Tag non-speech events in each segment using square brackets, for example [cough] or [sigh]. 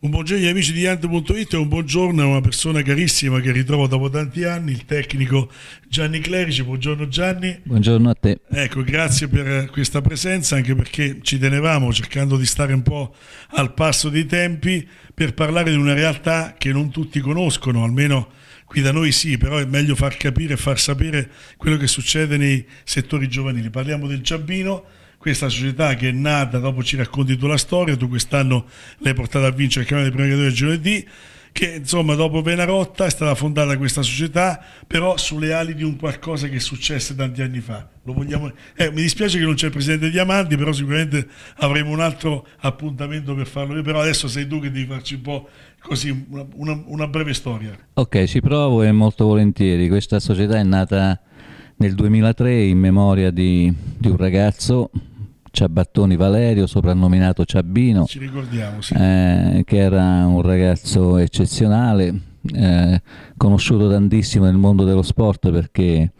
Un buongiorno agli amici di Ant.it e un buongiorno a una persona carissima che ritrovo dopo tanti anni, il tecnico Gianni Clerici. Buongiorno Gianni. Buongiorno a te. Ecco, grazie per questa presenza anche perché ci tenevamo cercando di stare un po' al passo dei tempi per parlare di una realtà che non tutti conoscono, almeno qui da noi sì, però è meglio far capire e far sapere quello che succede nei settori giovanili. Parliamo del Giabbino questa società che è nata, dopo ci racconti tu la storia, tu quest'anno l'hai portata a vincere il canale di prima categoria giovedì, che insomma dopo Venarotta è stata fondata questa società, però sulle ali di un qualcosa che è successo tanti anni fa. Vogliamo... Eh, mi dispiace che non c'è il presidente Diamanti, però sicuramente avremo un altro appuntamento per farlo. Io, però adesso sei tu che devi farci un po' così una, una breve storia. Ok, ci provo e molto volentieri. Questa società è nata nel 2003 in memoria di, di un ragazzo Ciabattoni Valerio, soprannominato Ciabbino, sì. eh, che era un ragazzo eccezionale, eh, conosciuto tantissimo nel mondo dello sport perché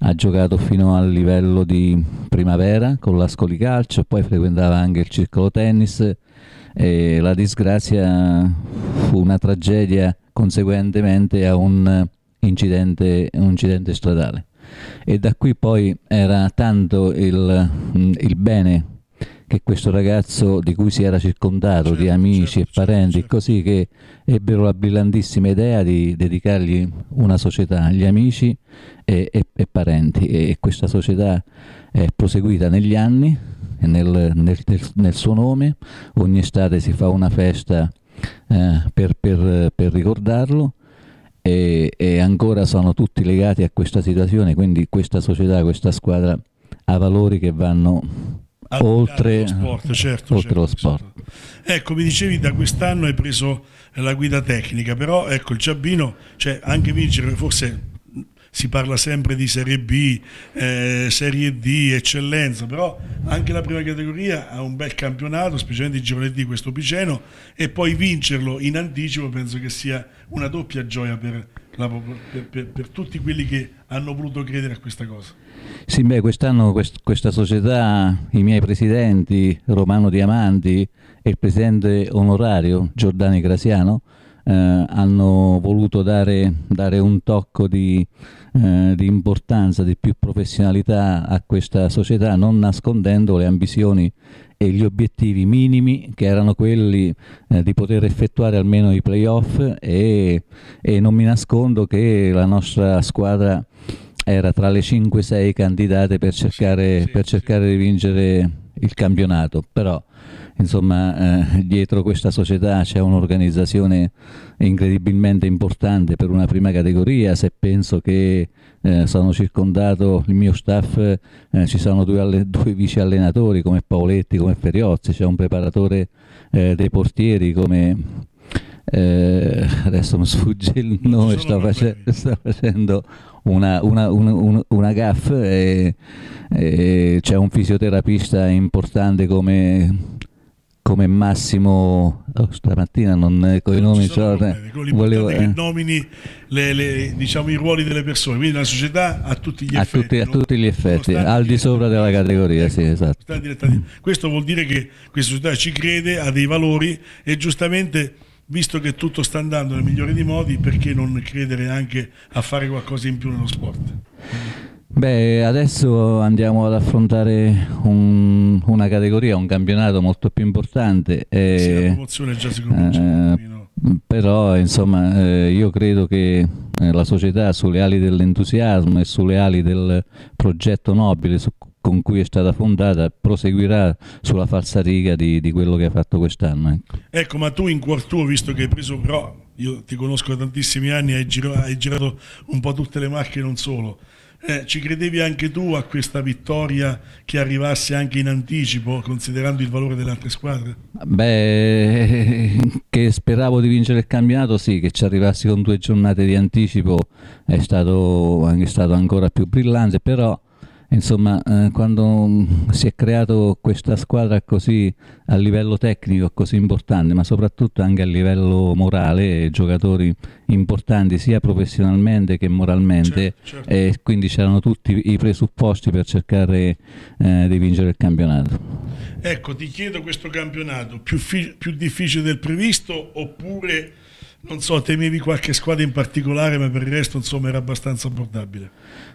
ha giocato fino al livello di primavera con l'Ascoli Calcio, poi frequentava anche il circolo tennis e la disgrazia fu una tragedia conseguentemente a un incidente, un incidente stradale e da qui poi era tanto il, mm, il bene che questo ragazzo di cui si era circondato certo, di amici certo, e certo, parenti certo, così che ebbero la brillantissima idea di dedicargli una società agli amici e, e, e parenti e questa società è proseguita negli anni nel, nel, nel, suo nome ogni estate si fa una festa eh, per, per, per ricordarlo e, e ancora sono tutti legati a questa situazione, quindi questa società, questa squadra ha valori che vanno al oltre, sport, certo, certo oltre certo, lo sport. Certo. Ecco, mi dicevi da quest'anno hai preso la guida tecnica, però ecco il Giabbino, cioè anche vincere forse si parla sempre di Serie B, eh, Serie D, eccellenza, però anche la prima categoria ha un bel campionato, specialmente il giovanetti di questo Piceno, e poi vincerlo in anticipo penso che sia una doppia gioia per, la, per, per, per tutti quelli che hanno voluto credere a questa cosa. Sì, beh, quest'anno quest, questa società, i miei presidenti, Romano Diamanti e il presidente onorario Giordani Grasiano, eh, hanno voluto dare, dare, un tocco di, eh, di importanza, di più professionalità a questa società, non nascondendo le ambizioni e gli obiettivi minimi che erano quelli eh, di poter effettuare almeno i playoff e, e, non mi nascondo che la nostra squadra era tra le 5-6 candidate per cercare, sì, sì, per cercare sì. di vincere il campionato, però Insomma, eh, dietro questa società c'è un'organizzazione incredibilmente importante per una prima categoria, se penso che eh, sono circondato, il mio staff, eh, ci sono due, due, vice allenatori come Paoletti, come Feriozzi, c'è un preparatore eh, dei portieri come... Eh, adesso mi sfugge il nome, sta, face facendo una, una, una, una gaff e, e c'è un fisioterapista importante come come Massimo oh, stamattina non eh, con i nomi sono problemi, con eh, volevo eh. nomini le, le, diciamo, i ruoli delle persone quindi la società a tutti gli a effetti, tutti, a tutti gli effetti al di sopra della categoria ecco, sì, esatto. questo vuol dire che questa società ci crede ha dei valori e giustamente visto che tutto sta andando nel migliore dei modi perché non credere anche a fare qualcosa in più nello sport Beh, adesso andiamo ad affrontare un, una categoria, un campionato molto più importante. E, eh, sì, la promozione già si comincia. Eh, però, insomma, eh, io credo che eh, la società sulle ali dell'entusiasmo e sulle ali del progetto nobile su, con cui è stata fondata proseguirà sulla falsariga di, di quello che ha fatto quest'anno. Ecco. ecco ma tu in cuor tuo, visto che hai preso però, io ti conosco da tantissimi anni, hai, giro, hai girato un po' tutte le macchine, non solo eh, ci credevi anche tu a questa vittoria che arrivasse anche in anticipo, considerando il valore delle altre squadre? Beh, che speravo di vincere il campionato, sì, che ci arrivassi con due giornate di anticipo è stato, è stato ancora più brillante, però Insomma, eh, quando mm, si è creato questa squadra così a livello tecnico, così importante, ma soprattutto anche a livello morale, giocatori importanti sia professionalmente che moralmente, certo, certo. e eh, quindi c'erano tutti i presupposti per cercare eh, di vincere il campionato. Ecco, ti chiedo questo campionato più, più difficile del previsto oppure non so, temevi qualche squadra in particolare, ma per il resto insomma era abbastanza abbordabile.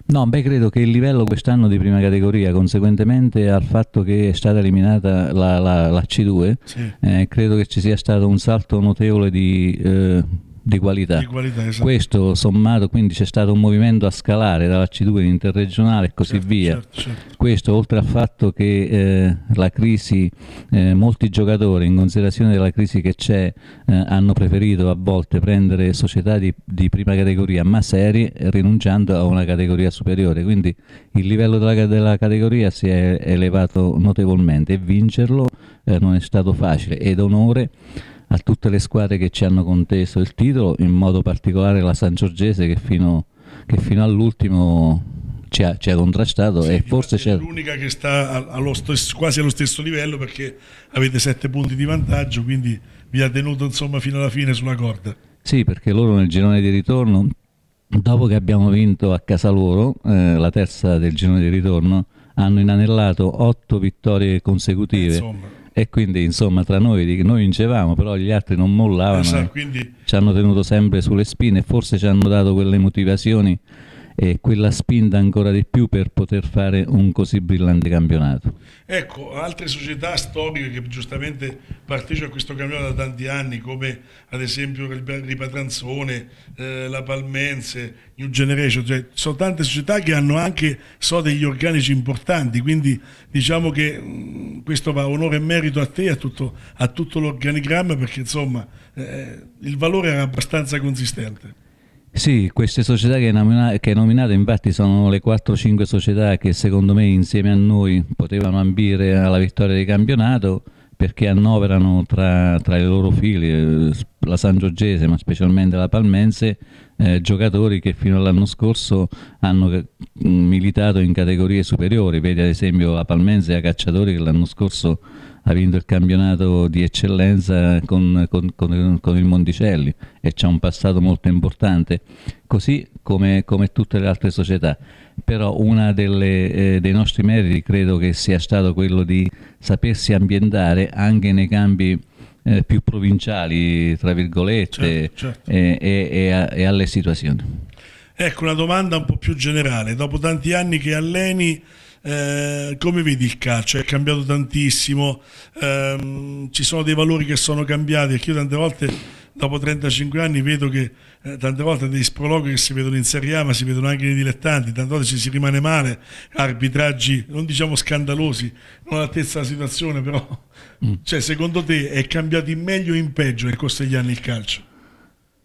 No, beh, credo che il livello quest'anno di prima categoria, conseguentemente al fatto che è stata eliminata la, la, la C2, sì. eh, credo che ci sia stato un salto notevole di... Eh, di qualità. Di qualità esatto. Questo sommato quindi c'è stato un movimento a scalare dalla C2 in interregionale e così certo, via. Certo, certo. Questo oltre al fatto che eh, la crisi, eh, molti giocatori in considerazione della crisi che c'è eh, hanno preferito a volte prendere società di, di, prima categoria ma serie rinunciando a una categoria superiore. Quindi il livello della, della categoria si è elevato notevolmente e vincerlo eh, non è stato facile ed onore a tutte le squadre che ci hanno conteso il titolo, in modo particolare la San Giorgese che fino, fino all'ultimo ci ha, ci ha, contrastato sì, e forse c'è l'unica che sta allo stesso, quasi allo stesso livello perché avete sette punti di vantaggio quindi vi ha tenuto insomma fino alla fine sulla corda sì perché loro nel girone di ritorno dopo che abbiamo vinto a casa loro eh, la terza del girone di ritorno hanno inanellato otto vittorie consecutive eh, e quindi insomma tra noi, noi vincevamo però gli altri non mollavano esatto, quindi... ci hanno tenuto sempre sulle spine forse ci hanno dato quelle motivazioni e quella spinta ancora di più per poter fare un così brillante campionato. Ecco, altre società storiche che giustamente partecipano a questo campionato da tanti anni, come ad esempio Ripatranzone, eh, la Palmense, New Generation, cioè, sono tante società che hanno anche so, degli organici importanti, quindi diciamo che mh, mm, questo va onore e merito a te e a tutto, tutto l'organigramma perché insomma eh, il valore era abbastanza consistente. Sì, queste società che hai, nomina- che hai nominato infatti sono le 4-5 società che secondo me insieme a noi potevano ambire alla vittoria di campionato perché annoverano tra, tra i loro fili, eh, la San Giorgese ma specialmente la Palmense, eh, giocatori che fino all'anno scorso hanno eh, militato in categorie superiori, vedi ad esempio la Palmense ha cacciatori che l'anno scorso ha vinto il campionato di eccellenza con, con, con, con il Monticelli e c'è un passato molto importante, così come, come tutte le altre società. Però uno eh, dei nostri meriti credo che sia stato quello di sapersi ambientare anche nei campi eh, più provinciali, tra virgolette, certo, certo. E, e, e, a, e alle situazioni. Ecco una domanda un po' più generale. Dopo tanti anni che alleni eh, come vedi il calcio? È cambiato tantissimo, eh, ci sono dei valori che sono cambiati, perché io tante volte dopo 35 anni vedo che eh, tante volte dei sprologhi che si vedono in Serie A ma si vedono anche nei dilettanti, tante volte ci si rimane male, arbitraggi non diciamo scandalosi, non all'altezza della situazione però, mm. cioè secondo te è cambiato in meglio o in peggio nel corso degli anni il calcio?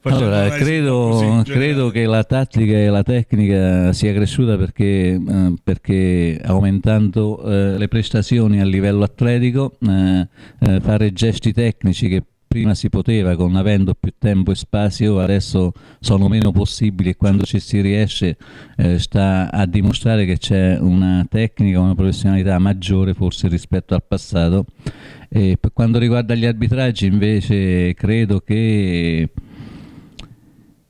Allora, credo, credo, che la tattica e la tecnica sia cresciuta perché, eh, perché aumentando eh, le prestazioni a livello atletico, eh, eh, fare gesti tecnici che prima si poteva con avendo più tempo e spazio, adesso sono meno possibili e quando ci si riesce eh, sta a dimostrare che c'è una tecnica, una professionalità maggiore forse rispetto al passato. E per quanto riguarda gli arbitraggi invece credo che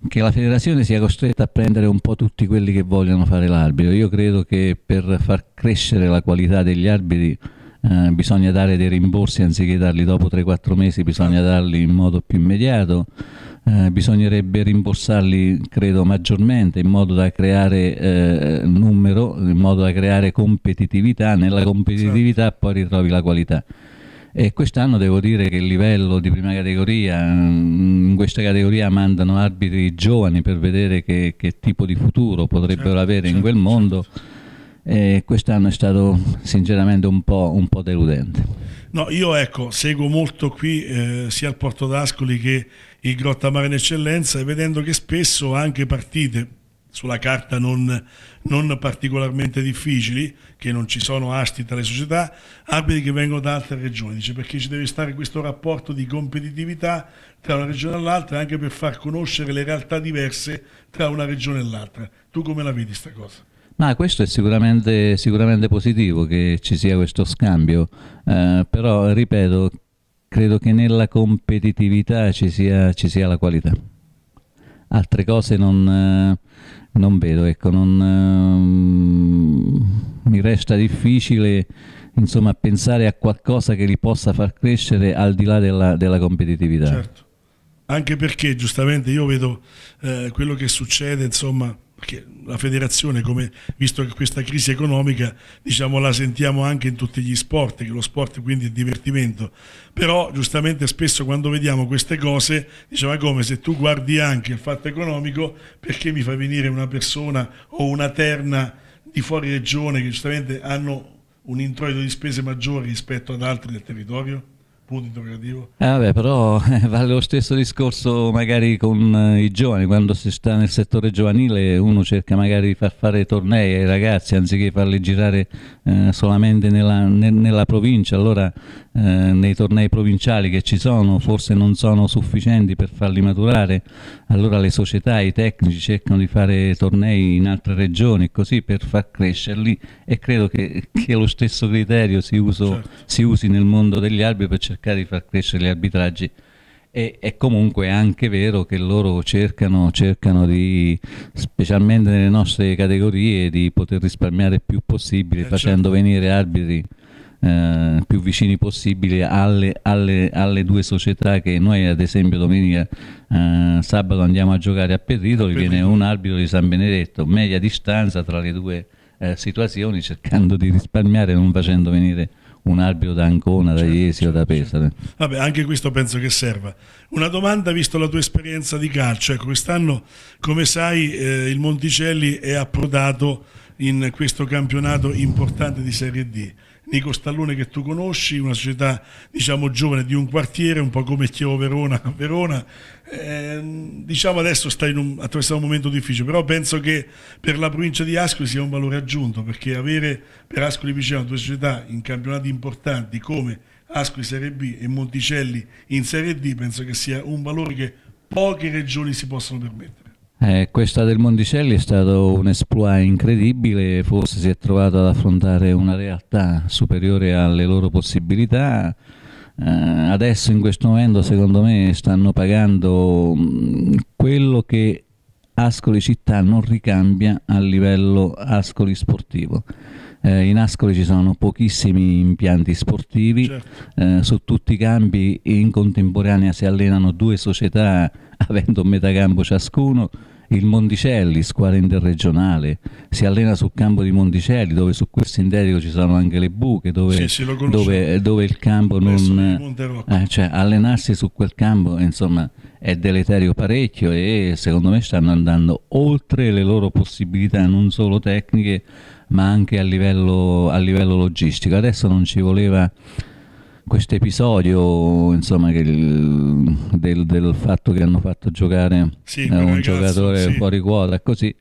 che la federazione sia costretta a prendere un po' tutti quelli che vogliono fare l'arbitro. Io credo che per far crescere la qualità degli arbitri eh, bisogna dare dei rimborsi anziché darli dopo 3-4 mesi, bisogna certo. darli in modo più immediato. Eh, bisognerebbe rimborsarli credo maggiormente in modo da creare eh, numero, in modo da creare competitività, nella competitività certo. poi ritrovi la qualità. E quest'anno devo dire che il livello di prima categoria, mm, in questa categoria mandano arbitri giovani per vedere che, che tipo di futuro potrebbero certo, avere certo, in quel mondo. Certo. E quest'anno è stato sinceramente un po', un po', deludente. No, io ecco, seguo molto qui eh, sia il Porto d'Ascoli che il Grotta Mare in Eccellenza e vedendo che spesso anche partite sulla carta non, non, particolarmente difficili, che non ci sono asti tra le società, arbitri che vengono da altre regioni, dice perché ci deve stare questo rapporto di competitività tra una regione e l'altra anche per far conoscere le realtà diverse tra una regione e l'altra. Tu come la vedi questa cosa? Ma questo è sicuramente, sicuramente positivo che ci sia questo scambio, eh, però ripeto, credo che nella competitività ci sia, ci sia la qualità altre cose non, eh, non vedo, ecco, non, ehm, mi resta difficile insomma, pensare a qualcosa che li possa far crescere al di là della, della competitività. Certo, anche perché giustamente io vedo eh, quello che succede, insomma, perché la federazione, come, visto che questa crisi economica diciamo, la sentiamo anche in tutti gli sport, che lo sport quindi è divertimento, però giustamente spesso quando vediamo queste cose diciamo come se tu guardi anche il fatto economico perché mi fa venire una persona o una terna di fuori regione che giustamente hanno un introito di spese maggiori rispetto ad altri del territorio? punto interrogativo. Eh, vabbè, però eh, [laughs] vale lo stesso discorso magari con eh, i giovani, quando si sta nel settore giovanile uno cerca magari di far fare tornei ai ragazzi anziché farli girare eh, solamente nella, ne, nella, provincia, allora eh, nei tornei provinciali che ci sono forse non sono sufficienti per farli maturare, allora le società, i tecnici cercano di fare tornei in altre regioni così per far crescerli e credo che, che lo stesso criterio si, uso, certo. si usi nel mondo degli alberi per cercare cercare di far crescere gli arbitraggi. E, è comunque anche vero che loro cercano, cercano di, specialmente nelle nostre categorie, di poter risparmiare il più possibile eh, certo. facendo certo. venire arbitri eh, più vicini possibile alle, alle, alle, due società che noi ad esempio domenica eh, sabato andiamo a giocare a Perritoli viene un arbitro di San Benedetto media distanza tra le due eh, situazioni cercando di risparmiare non facendo venire un arbitro da Ancona, certo, da Iesi o da Pesaro. Vabbè, anche questo penso che serva. Una domanda, visto la tua esperienza di calcio, ecco, quest'anno come sai eh, il Monticelli è approdato in questo campionato importante di Serie D. Nico Stallone che tu conosci, una società diciamo giovane di un quartiere, un po' come Chievo Verona. [laughs] Verona eh, diciamo adesso sta un, attraversando un momento difficile, però penso che per la provincia di Ascoli sia un valore aggiunto, perché avere per Ascoli Piceno due società in campionati importanti come Ascoli Serie B e Monticelli in Serie D penso che sia un valore che poche regioni si possono permettere. Eh, questa del Mondicelli è stato un exploit incredibile, forse si è trovato ad affrontare una realtà superiore alle loro possibilità. Eh, adesso in questo momento secondo me stanno pagando mm, quello che Ascoli città non ricambia a livello Ascoli sportivo. Eh, in Ascoli ci sono pochissimi impianti sportivi, certo. Eh, su tutti i campi in contemporanea si allenano due società [laughs] avendo un metacampo ciascuno, il Mondicelli, squadra interregionale, si allena sul campo di Mondicelli dove su quel sintetico ci sono anche le buche, dove, sì, dove, dove il campo non... Eh, cioè allenarsi su quel campo insomma è deleterio parecchio e secondo me stanno andando oltre le loro possibilità non solo tecniche ma anche a livello, a livello logistico. Adesso non ci voleva questo episodio insomma il, del, del, fatto che hanno fatto giocare sì, eh, un ragazzo, giocatore sì. fuori quota così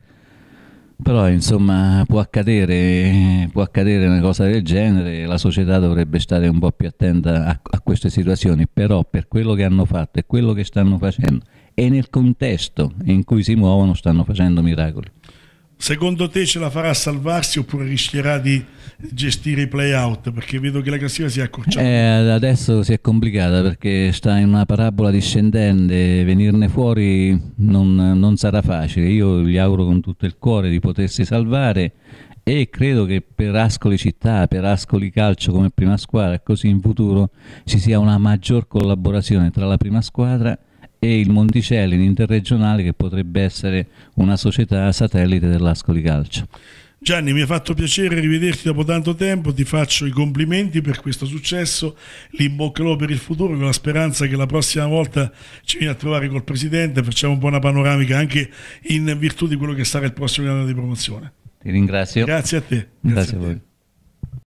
però insomma può accadere, può accadere, una cosa del genere la società dovrebbe stare un po' più attenta a, a, queste situazioni però per quello che hanno fatto e quello che stanno facendo e nel contesto in cui si muovono stanno facendo miracoli Secondo te ce la farà a salvarsi oppure rischierà di gestire i playout? Perché vedo che la classifica si è accorciata. Eh, adesso si è complicata perché sta in una parabola discendente, venirne fuori non, non, sarà facile. Io gli auguro con tutto il cuore di potersi salvare e credo che per Ascoli Città, per Ascoli Calcio come prima squadra così in futuro ci sia una maggior collaborazione tra la prima squadra e e il Monticelli in interregionale che potrebbe essere una società satellite dell'Ascoli Calcio. Gianni, mi ha fatto piacere rivederti dopo tanto tempo, ti faccio i complimenti per questo successo, l'imboccherò per il futuro con la speranza che la prossima volta ci vieni a trovare col Presidente, facciamo un po' una panoramica anche in virtù di quello che sarà il prossimo anno di promozione. Ti ringrazio. Grazie a te. Grazie, Grazie a te.